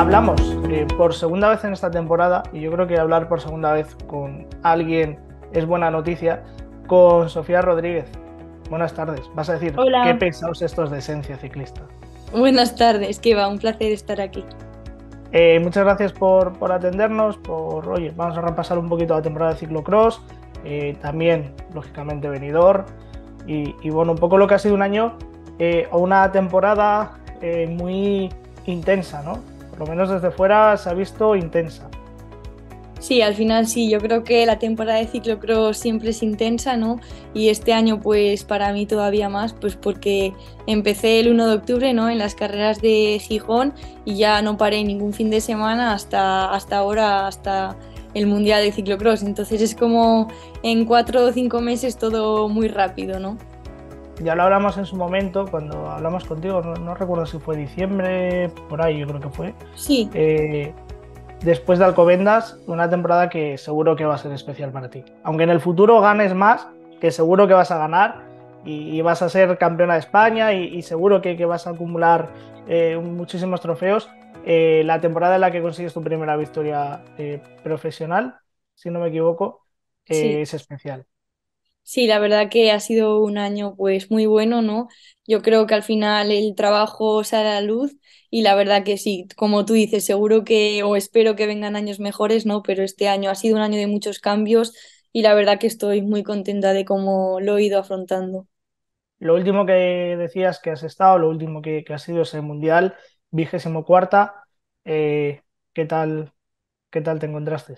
Hablamos eh, por segunda vez en esta temporada y yo creo que hablar por segunda vez con alguien es buena noticia, con Sofía Rodríguez. Buenas tardes. Vas a decir, ¿qué pensaos estos de Esencia Ciclista? Buenas tardes, Kiva. Un placer estar aquí. Eh, muchas gracias por, atendernos, por, oye, vamos a repasar un poquito la temporada de ciclocross, eh, también, lógicamente, venidor, y, y, bueno, un poco lo que ha sido un año o una temporada muy intensa, ¿no? lo menos desde fuera, se ha visto intensa. Sí, al final sí, yo creo que la temporada de ciclocross siempre es intensa, ¿no? Y este año pues para mí todavía más, pues porque empecé el 1 de octubre, ¿no? En las carreras de Gijón y ya no paré ningún fin de semana hasta, hasta ahora, hasta el Mundial de Ciclocross. Entonces es como en cuatro o cinco meses todo muy rápido, ¿no? ya lo hablamos en su momento cuando hablamos contigo, no, recuerdo si fue diciembre, por ahí yo creo que fue. Sí. Eh, después de Alcobendas, una temporada que seguro que va a ser especial para ti. Aunque en el futuro ganes más, que seguro que vas a ganar y, vas a ser campeona de España y, seguro que, vas a acumular eh, muchísimos trofeos. Eh, la temporada en la que consigues tu primera victoria profesional, si no me equivoco, es especial. Sí, la verdad que ha sido un año pues muy bueno, ¿no? Yo creo que al final el trabajo sale a la luz y la verdad que sí, como tú dices, seguro que o espero que vengan años mejores, ¿no? Pero este año ha sido un año de muchos cambios y la verdad que estoy muy contenta de cómo lo he ido afrontando. Lo último que decías que has estado, lo último que, has ha sido ese Mundial, vigésimo cuarta, eh, ¿qué, tal, ¿qué tal te encontraste?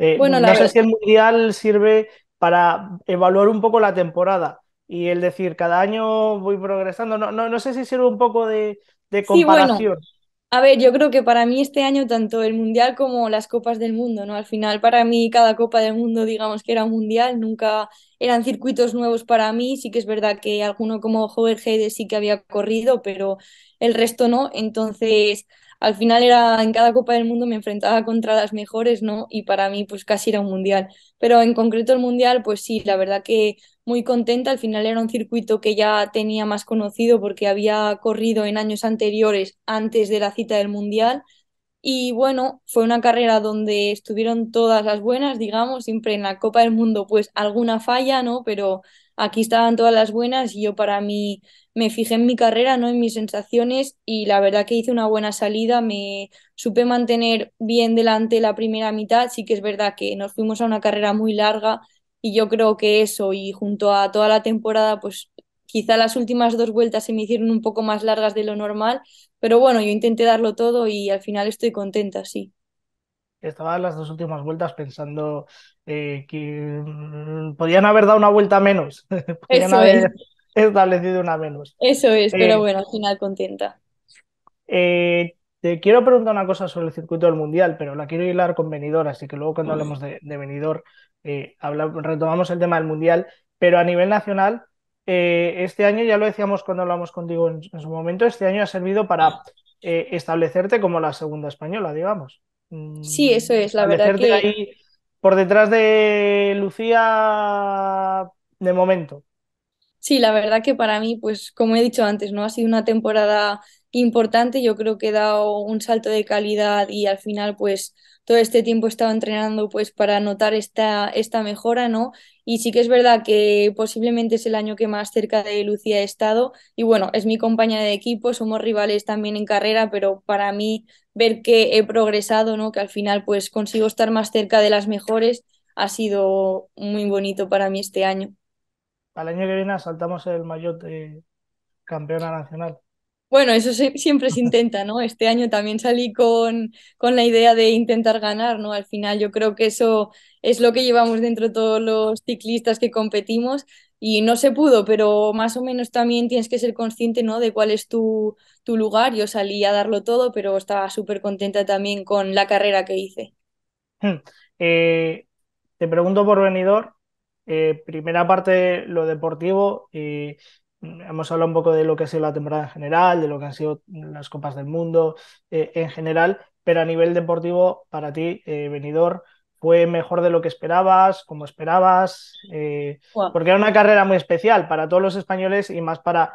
Eh, bueno, no la sé si el Mundial sirve para evaluar un poco la temporada y el decir, cada año voy progresando. No, no, no sé si sirve un poco de, comparación. A ver, yo creo que para mí este año tanto el Mundial como las Copas del Mundo, ¿no? Al final para mí cada Copa del Mundo digamos que era un Mundial, nunca eran circuitos nuevos para mí, sí que es verdad que alguno como Jorge sí que había corrido, pero el resto no, entonces al final era en cada Copa del Mundo me enfrentaba contra las mejores, ¿no? Y para mí pues casi era un mundial. Pero en concreto el mundial, pues sí, la verdad que muy contenta. Al final era un circuito que ya tenía más conocido porque había corrido en años anteriores antes de la cita del mundial. Y bueno, fue una carrera donde estuvieron todas las buenas, digamos, siempre en la Copa del Mundo pues alguna falla, ¿no? Pero aquí estaban todas las buenas y yo para mí me fijé en mi carrera, ¿no? en mis sensaciones y la verdad que hice una buena salida, me supe mantener bien delante la primera mitad, sí que es verdad que nos fuimos a una carrera muy larga y yo creo que eso y junto a toda la temporada pues quizá las últimas dos vueltas se me hicieron un poco más largas de lo normal, pero bueno, yo intenté darlo todo y al final estoy contenta, sí. Estaba las dos últimas vueltas pensando eh, que mm, podían haber dado una vuelta menos. podían haber establecido una menos. Eso es, pero eh, bueno, al final contenta. Eh, te quiero preguntar una cosa sobre el circuito del Mundial, pero la quiero hilar con Venidor, así que luego cuando hablemos de, de retomamos el tema del Mundial. Pero a nivel nacional, este año, ya lo decíamos cuando hablamos contigo en su momento, este año ha servido para establecerte como la segunda española, digamos. Mm, sí, eso es, la verdad que... por detrás de Lucía de momento. Sí, la verdad que para mí, pues como he dicho antes, ¿no? Ha sido una temporada importante. Yo creo que he dado un salto de calidad y al final, pues, todo este tiempo he estado entrenando, pues, para notar esta, esta mejora, ¿no? Y sí que es verdad que posiblemente es el año que más cerca de Lucía he estado. Y bueno, es mi compañera de equipo, somos rivales también en carrera, pero para mí ver que he progresado, ¿no? Que al final, pues, consigo estar más cerca de las mejores ha sido muy bonito para mí este año. Al año que viene saltamos el mayor eh, campeona nacional. Bueno, eso siempre se intenta, ¿no? Este año también salí con, con, la idea de intentar ganar, ¿no? Al final yo creo que eso es lo que llevamos dentro todos los ciclistas que competimos y no se pudo, pero más o menos también tienes que ser consciente, ¿no? De cuál es tu, tu lugar. Yo salí a darlo todo, pero estaba súper contenta también con la carrera que hice. Hmm. Eh, te pregunto por venidor, eh, primera parte lo deportivo, eh, hemos hablado un poco de lo que ha sido la temporada en general, de lo que han sido las Copas del Mundo eh, en general, pero a nivel deportivo, para ti, eh, venidor, ¿fue mejor de lo que esperabas, como esperabas? Eh, porque era una carrera muy especial para todos los españoles y más para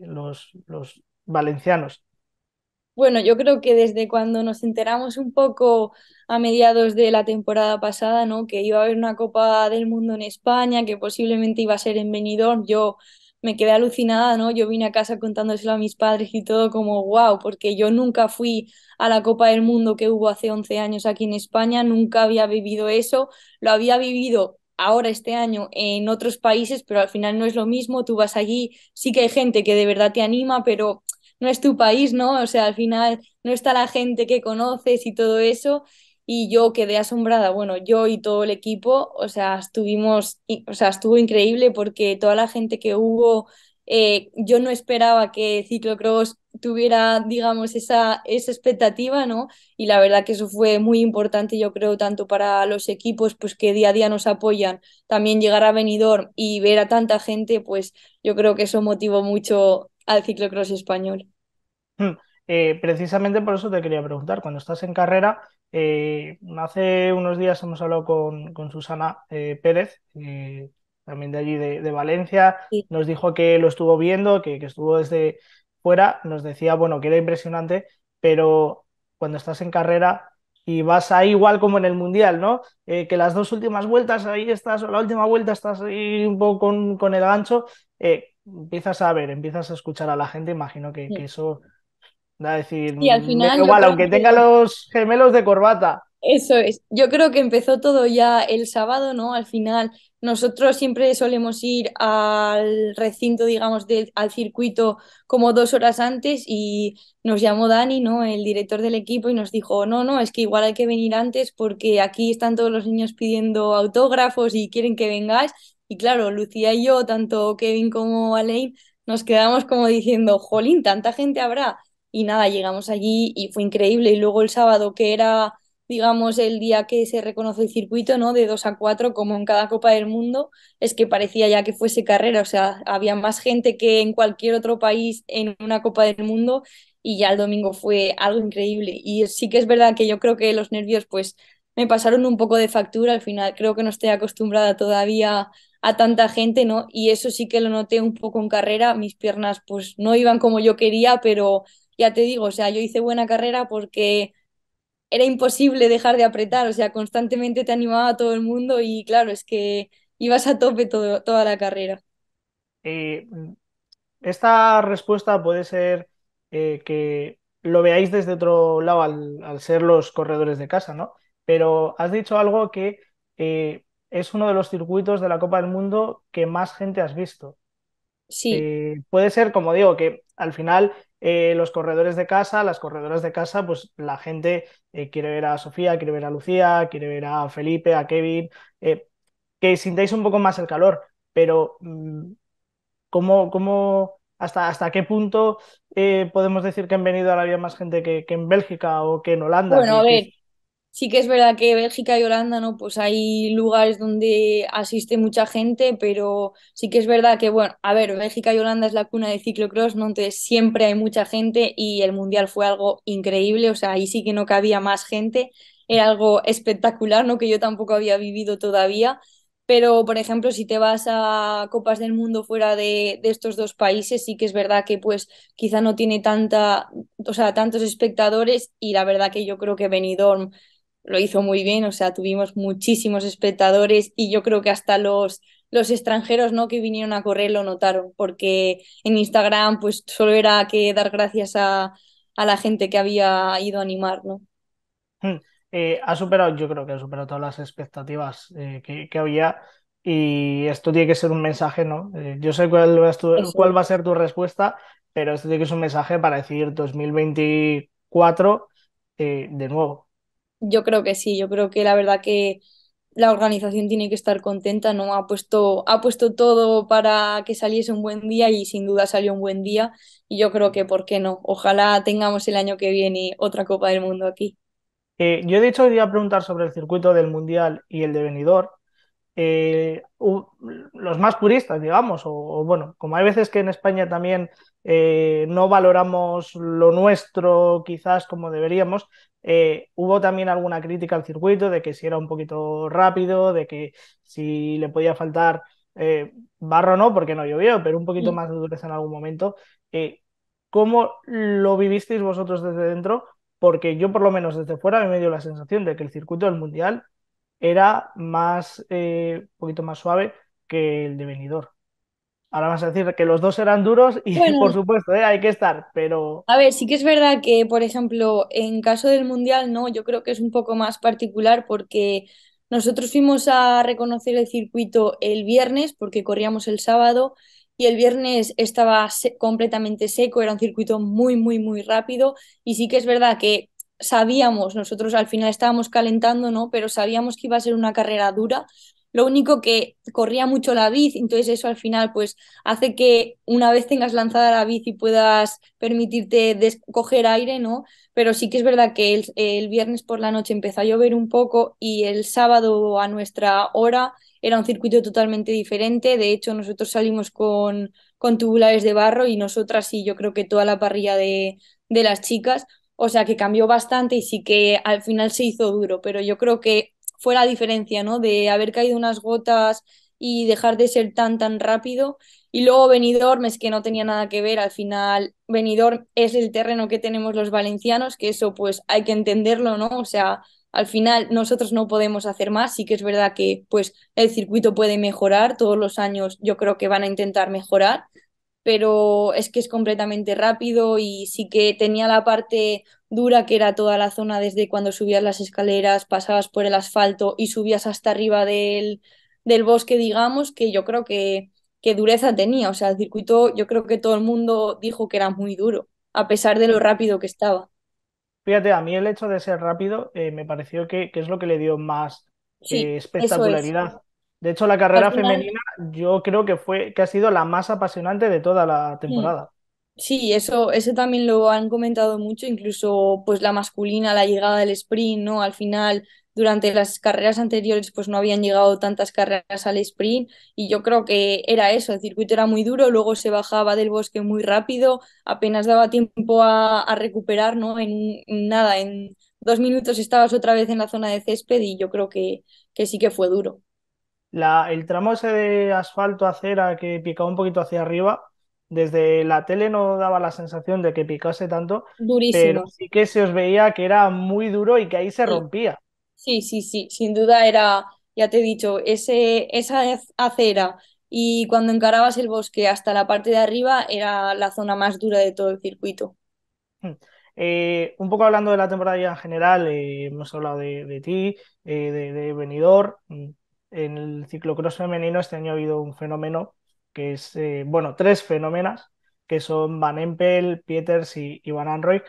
los, los valencianos. Bueno, yo creo que desde cuando nos enteramos un poco a mediados de la temporada pasada, ¿no? Que iba a haber una Copa del Mundo en España, que posiblemente iba a ser en Benidorm, yo me quedé alucinada, ¿no? Yo vine a casa contándoselo a mis padres y todo como wow, porque yo nunca fui a la Copa del Mundo que hubo hace 11 años aquí en España, nunca había vivido eso, lo había vivido ahora este año en otros países, pero al final no es lo mismo, tú vas allí, sí que hay gente que de verdad te anima, pero no es tu país, ¿no? O sea, al final no está la gente que conoces y todo eso y yo quedé asombrada, bueno, yo y todo el equipo, o sea, estuvimos, o sea, estuvo increíble porque toda la gente que hubo, eh, yo no esperaba que ciclocross tuviera, digamos, esa, esa expectativa, ¿no? Y la verdad que eso fue muy importante, yo creo, tanto para los equipos, pues que día a día nos apoyan, también llegar a Benidorm y ver a tanta gente, pues yo creo que eso motivó mucho al ciclocross español. Hmm, eh, precisamente por eso te quería preguntar, cuando estás en carrera, eh, hace unos días hemos hablado con, Susana eh, Pérez, eh, también de allí de, Valencia. Nos dijo que lo estuvo viendo, que, estuvo desde fuera. Nos decía, bueno, que era impresionante, pero cuando estás en carrera y vas ahí igual como en el Mundial, ¿no? que las dos últimas vueltas ahí estás, o la última vuelta estás ahí un poco con, el gancho, empiezas a ver, empiezas a escuchar a la gente. Imagino que, que eso decir, y al final, igual, aunque tenga los gemelos de corbata. Eso es. Yo creo que empezó todo ya el sábado, ¿no? Al final, nosotros siempre solemos ir al recinto, digamos, al circuito como dos horas antes y nos llamó Dani, ¿no? El director del equipo y nos dijo, no, no, es que igual hay que venir antes porque aquí están todos los niños pidiendo autógrafos y quieren que vengáis. Y claro, Lucía y yo, tanto Kevin como Alain, nos quedamos como diciendo, jolín, tanta gente habrá. Y nada, llegamos allí y fue increíble. Y luego el sábado, que era, digamos, el día que se reconoce el circuito, ¿no? De 2 a 4, como en cada Copa del Mundo, es que parecía ya que fuese carrera. O sea, había más gente que en cualquier otro país en una Copa del Mundo y ya el domingo fue algo increíble. Y sí que es verdad que yo creo que los nervios, pues, me pasaron un poco de factura. Al final, creo que no estoy acostumbrada todavía a tanta gente, ¿no? Y eso sí que lo noté un poco en carrera. Mis piernas, pues, no iban como yo quería, pero ya te digo, o sea, yo hice buena carrera porque era imposible dejar de apretar, o sea, constantemente te animaba todo el mundo y claro, es que ibas a tope toda la carrera. Eh, esta respuesta puede ser eh, que lo veáis desde otro lado al, ser los corredores de casa, ¿no? Pero has dicho algo que eh, es uno de los circuitos de la Copa del Mundo que más gente has visto. Sí. puede ser, como digo, que al final eh, los corredores de casa, las corredoras de casa, pues la gente eh, quiere ver a Sofía, quiere ver a Lucía, quiere ver a Felipe, a Kevin, eh, que sintáis un poco más el calor, pero mm, ¿cómo, cómo hasta, hasta qué punto podemos decir que han venido a la vida más gente que, que en Bélgica o que en Holanda? Bueno, a ver, Sí que es verdad que Bélgica y Holanda, ¿no? Pues hay lugares donde asiste mucha gente, pero sí que es verdad que, bueno, a ver, Bélgica y Holanda es la cuna de ciclocross, ¿no? Entonces siempre hay mucha gente y el Mundial fue algo increíble, o sea, ahí sí que no cabía más gente, era algo espectacular, ¿no? Que yo tampoco había vivido todavía. Pero, por ejemplo, si te vas a Copas del Mundo fuera de, de, estos dos países, sí que es verdad que pues quizá no tiene tanta, o sea, tantos espectadores y la verdad que yo creo que Benidorm lo hizo muy bien, o sea, tuvimos muchísimos espectadores y yo creo que hasta los, los extranjeros ¿no? que vinieron a correr lo notaron, porque en Instagram pues solo era que dar gracias a, a la gente que había ido a animar, ¿no? Hmm. Eh, ha superado, yo creo que ha superado todas las expectativas eh, que, había y esto tiene que ser un mensaje, ¿no? Eh, yo sé cuál, cuál va a ser tu respuesta, pero esto tiene que ser un mensaje para decir 2024 de nuevo, yo creo que sí, yo creo que la verdad que la organización tiene que estar contenta, ¿no? Ha puesto, ha puesto todo para que saliese un buen día y sin duda salió un buen día y yo creo que, ¿por qué no? Ojalá tengamos el año que viene otra Copa del Mundo aquí. Eh, yo de hecho a preguntar sobre el circuito del Mundial y el de Benidorm. Eh, los más puristas, digamos, o, bueno, como hay veces que en España también eh, no valoramos lo nuestro quizás como deberíamos, eh, hubo también alguna crítica al circuito de que si era un poquito rápido, de que si le podía faltar eh, barro no, porque no llovió, pero un poquito más de dureza en algún momento. Eh, ¿Cómo lo vivisteis vosotros desde dentro? Porque yo por lo menos desde fuera me dio la sensación de que el circuito del Mundial era más, un poquito más suave que el de Benidorm. Ahora vas a decir que los dos eran duros y por supuesto, ¿eh? hay que estar, pero... A ver, sí que es verdad que, por ejemplo, en caso del Mundial, no, yo creo que es un poco más particular porque nosotros fuimos a reconocer el circuito el viernes porque corríamos el sábado y el viernes estaba completamente seco, era un circuito muy, muy, muy rápido y sí que es verdad que sabíamos, nosotros al final estábamos calentando, ¿no? Pero sabíamos que iba a ser una carrera dura lo único que corría mucho la bici, entonces eso al final pues hace que una vez tengas lanzada la bici puedas permitirte coger aire, ¿no? Pero sí que es verdad que el, viernes por la noche empezó a llover un poco y el sábado a nuestra hora era un circuito totalmente diferente. De hecho, nosotros salimos con, con tubulares de barro y nosotras y yo creo que toda la parrilla de, de las chicas. O sea que cambió bastante y sí que al final se hizo duro, pero yo creo que fue la diferencia, ¿no? De haber caído unas gotas y dejar de ser tan, tan rápido. Y luego Benidorm es que no tenía nada que ver, al final Benidorm es el terreno que tenemos los valencianos, que eso pues hay que entenderlo, ¿no? O sea, al final nosotros no podemos hacer más, sí que es verdad que pues el circuito puede mejorar, todos los años yo creo que van a intentar mejorar, pero es que es completamente rápido y sí que tenía la parte dura que era toda la zona desde cuando subías las escaleras, pasabas por el asfalto y subías hasta arriba del, del bosque, digamos, que yo creo que, que dureza tenía. O sea, el circuito yo creo que todo el mundo dijo que era muy duro, a pesar de lo rápido que estaba. Fíjate, a mí el hecho de ser rápido eh, me pareció que, es lo que le dio más eh, espectacularidad. De hecho, la carrera femenina yo creo que fue que ha sido la más apasionante de toda la mm. temporada. Sí, eso, eso también lo han comentado mucho, incluso pues la masculina, la llegada del sprint, ¿no? Al final, durante las carreras anteriores, pues no habían llegado tantas carreras al sprint, y yo creo que era eso, el circuito era muy duro, luego se bajaba del bosque muy rápido, apenas daba tiempo a, recuperar, ¿no? En, nada, en dos minutos estabas otra vez en la zona de césped y yo creo que, que sí que fue duro el tramo ese de asfalto acera que picaba un poquito hacia arriba, desde la tele no daba la sensación de que picase tanto, pero sí que se os veía que era muy duro y que ahí se rompía. Sí, sí, sí, sin duda era, ya te he dicho, ese, esa acera y cuando encarabas el bosque hasta la parte de arriba era la zona más dura de todo el circuito. Hmm. Eh, un poco hablando de la temporada en general, eh, hemos hablado de, ti, eh, de, de hmm en el ciclocross femenino este año ha habido un fenómeno que es, eh, bueno, tres fenómenas, que son Van Empel, Pieters y, Van Anroy,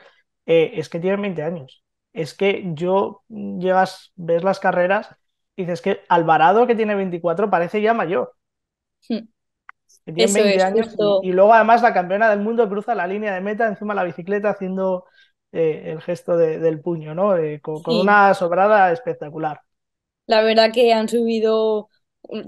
eh, es que tienen 20 años. Es que yo mm, llevas, ves las carreras y dices que Alvarado, que tiene 24, parece ya mayor. Sí. Hmm. tiene años y, luego además la campeona del mundo cruza la línea de meta encima de la bicicleta haciendo eh, el gesto del puño, ¿no? con una sobrada espectacular la verdad que han subido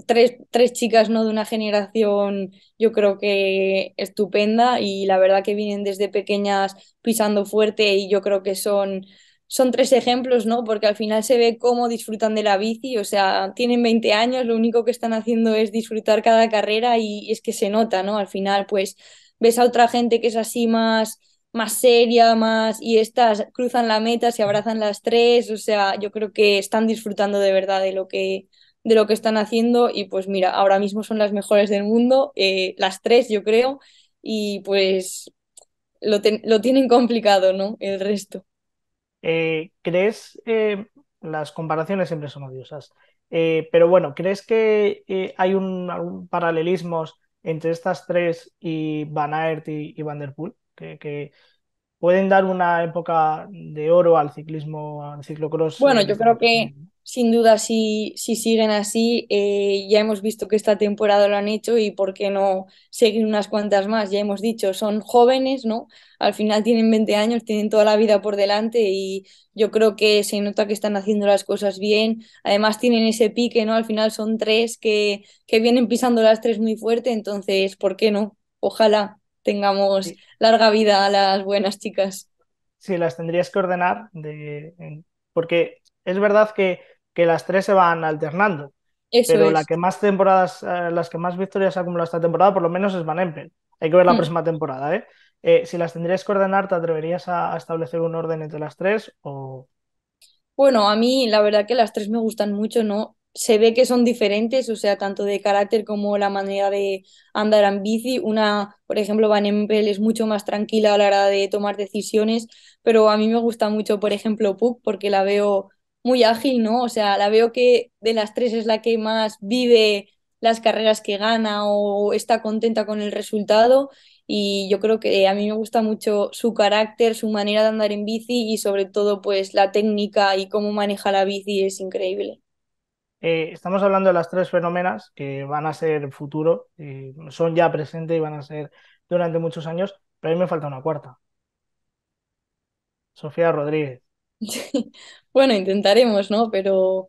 tres, chicas ¿no? de una generación yo creo que estupenda y la verdad que vienen desde pequeñas pisando fuerte y yo creo que son son tres ejemplos, ¿no? Porque al final se ve cómo disfrutan de la bici, o sea, tienen 20 años, lo único que están haciendo es disfrutar cada carrera y es que se nota, ¿no? Al final, pues ves a otra gente que es así más más seria, más y estas cruzan la meta, se abrazan las tres, o sea, yo creo que están disfrutando de verdad de lo que de lo que están haciendo y pues mira, ahora mismo son las mejores del mundo, eh, las tres yo creo, y pues lo, tienen complicado, ¿no? El resto. Eh, ¿Crees, eh, las comparaciones siempre son odiosas, pero bueno, ¿crees que hay un, paralelismo paralelismos entre estas tres y Van Aert y, y Van Der Poel? que, pueden dar una época de oro al ciclismo, al ciclocross. Bueno, eh, yo creo que sin duda si, si siguen así, eh, ya hemos visto que esta temporada lo han hecho y por qué no seguir unas cuantas más, ya hemos dicho, son jóvenes, ¿no? Al final tienen 20 años, tienen toda la vida por delante y yo creo que se nota que están haciendo las cosas bien, además tienen ese pique, ¿no? Al final son tres que, que vienen pisando las tres muy fuerte, entonces, ¿por qué no? Ojalá tengamos larga vida a las buenas chicas. Sí, las tendrías que ordenar, de... porque es verdad que, que las tres se van alternando. Eso pero la que más temporadas, eh, las que más victorias ha acumulado esta temporada, por lo menos es Van Empel. Hay que ver la mm. próxima temporada, ¿eh? ¿eh? Si las tendrías que ordenar, ¿te atreverías a, establecer un orden entre las tres o...? Bueno, a mí la verdad que las tres me gustan mucho, ¿no? se ve que son diferentes, o sea, tanto de carácter como la manera de andar en bici. Una, por ejemplo, Van Empel es mucho más tranquila a la hora de tomar decisiones, pero a mí me gusta mucho, por ejemplo, Puck, porque la veo muy ágil, ¿no? O sea, la veo que de las tres es la que más vive las carreras que gana o está contenta con el resultado y yo creo que a mí me gusta mucho su carácter, su manera de andar en bici y sobre todo pues la técnica y cómo maneja la bici es increíble. Eh, estamos hablando de las tres fenómenas que van a ser futuro, eh, son ya presentes y van a ser durante muchos años, pero a mí me falta una cuarta. Sofía Rodríguez. Bueno, intentaremos, ¿no? Pero,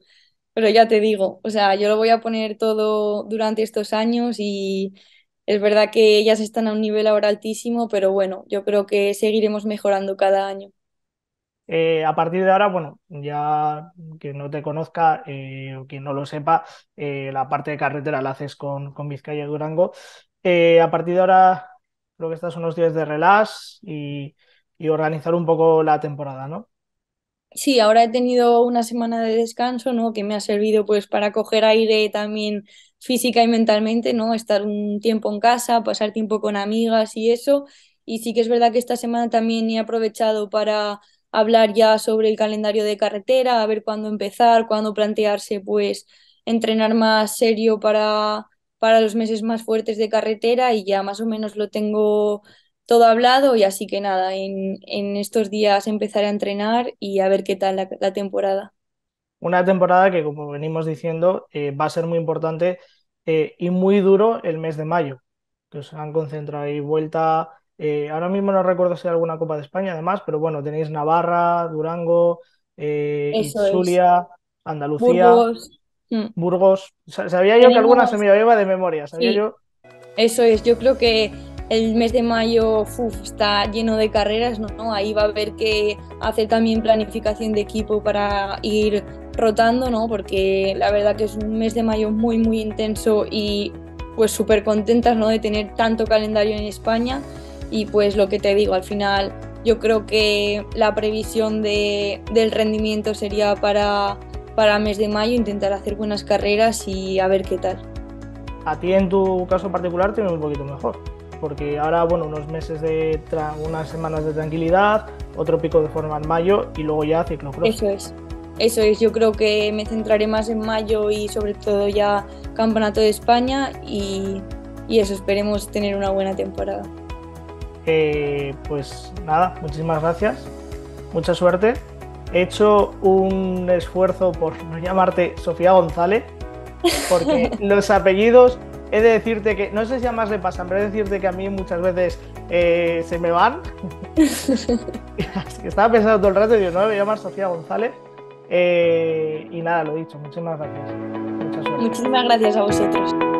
pero ya te digo, o sea, yo lo voy a poner todo durante estos años y es verdad que ellas están a un nivel ahora altísimo, pero bueno, yo creo que seguiremos mejorando cada año. Eh, a partir de ahora, bueno, ya quien no te conozca eh, o quien no lo sepa, eh, la parte de carretera la haces con, con Vizcaya y Durango. a partir de ahora, creo que estás unos días de relax y, y organizar un poco la temporada, ¿no? Sí, ahora he tenido una semana de descanso, ¿no? Que me ha servido pues para coger aire también física y mentalmente, ¿no? Estar un tiempo en casa, pasar tiempo con amigas y eso. Y sí que es verdad que esta semana también he aprovechado para hablar ya sobre el calendario de carretera, a ver cuándo empezar, cuándo plantearse pues entrenar más serio para, para los meses más fuertes de carretera y ya más o menos lo tengo todo hablado y así que nada, en, estos días empezaré a entrenar y a ver qué tal la, temporada. Una temporada que, como venimos diciendo, eh, va a ser muy importante eh, y muy duro el mes de mayo, que se han concentrado ahí vuelta eh, ahora mismo no recuerdo si hay alguna Copa de España, además, pero bueno, tenéis Navarra, Durango, eh, Andalucía, Burgos. Mm. Burgos. Sabía yo que alguna se me iba de memoria, sabía Eso es, yo creo que el mes de mayo está lleno de carreras, ¿no? ¿no? Ahí va a haber que hacer también planificación de equipo para ir rotando, ¿no? Porque la verdad que es un mes de mayo muy, muy intenso y pues súper contentas, ¿no? De tener tanto calendario en España y pues lo que te digo, al final yo creo que la previsión de, del rendimiento sería para, para mes de mayo, intentar hacer buenas carreras y a ver qué tal. A ti en tu caso particular tiene un poquito mejor, porque ahora, bueno, unos meses de, unas semanas de tranquilidad, otro pico de forma en mayo y luego ya ciclocross. Eso es. Eso es, yo creo que me centraré más en mayo y sobre todo ya Campeonato de España y, y eso, esperemos tener una buena temporada. Eh, pues nada, muchísimas gracias, mucha suerte. He hecho un esfuerzo por no llamarte Sofía González, porque los apellidos, he de decirte que, no sé si a más le pasan, pero he de decirte que a mí muchas veces eh, se me van. Estaba pensando todo el rato y digo, no, me voy a llamar Sofía González. Eh, y nada, lo he dicho, muchísimas gracias. Mucha suerte. Muchísimas gracias a vosotros.